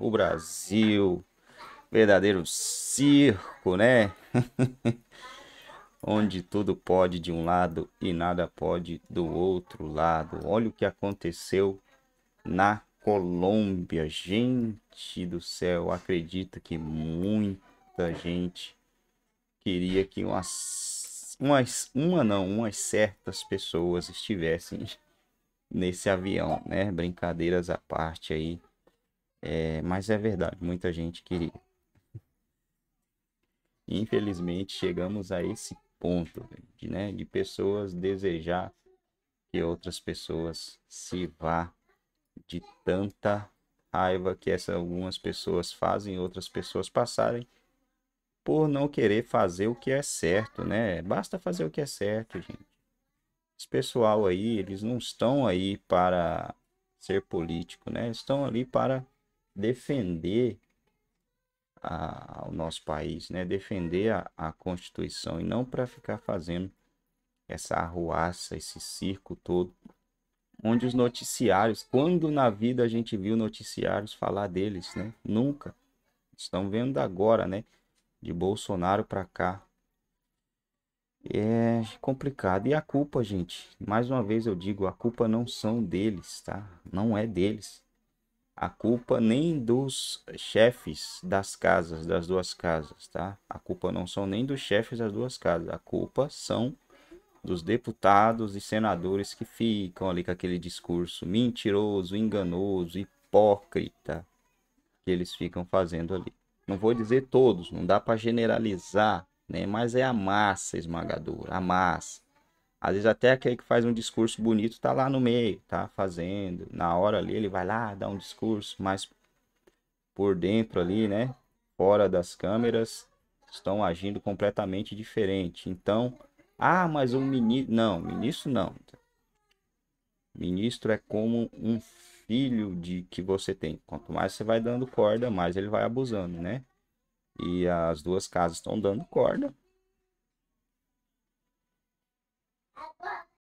O Brasil, verdadeiro circo, né? Onde tudo pode de um lado e nada pode do outro lado. Olha o que aconteceu na Colômbia. Gente do céu, acredita que muita gente queria que umas, umas uma não, umas certas pessoas estivessem nesse avião, né? Brincadeiras à parte aí. É, mas é verdade, muita gente queria. Infelizmente, chegamos a esse ponto de, né, de pessoas desejar que outras pessoas se vá de tanta raiva que essas algumas pessoas fazem outras pessoas passarem por não querer fazer o que é certo, né? Basta fazer o que é certo, gente. Esse pessoal aí, eles não estão aí para ser político, né? Eles estão ali para defender a, o nosso país, né? defender a, a Constituição e não para ficar fazendo essa arruaça, esse circo todo, onde os noticiários, quando na vida a gente viu noticiários falar deles, né? Nunca. Estão vendo agora, né? De Bolsonaro para cá. É complicado. E a culpa, gente, mais uma vez eu digo, a culpa não são deles, tá? Não é deles a culpa nem dos chefes das casas, das duas casas, tá? A culpa não são nem dos chefes das duas casas, a culpa são dos deputados e senadores que ficam ali com aquele discurso mentiroso, enganoso, hipócrita que eles ficam fazendo ali. Não vou dizer todos, não dá para generalizar, né? Mas é a massa esmagadora, a massa. Às vezes até aquele que faz um discurso bonito tá lá no meio, tá fazendo. Na hora ali ele vai lá dar um discurso mas por dentro ali, né? Fora das câmeras, estão agindo completamente diferente. Então, ah, mas o ministro, não, ministro não. Ministro é como um filho de que você tem. Quanto mais você vai dando corda, mais ele vai abusando, né? E as duas casas estão dando corda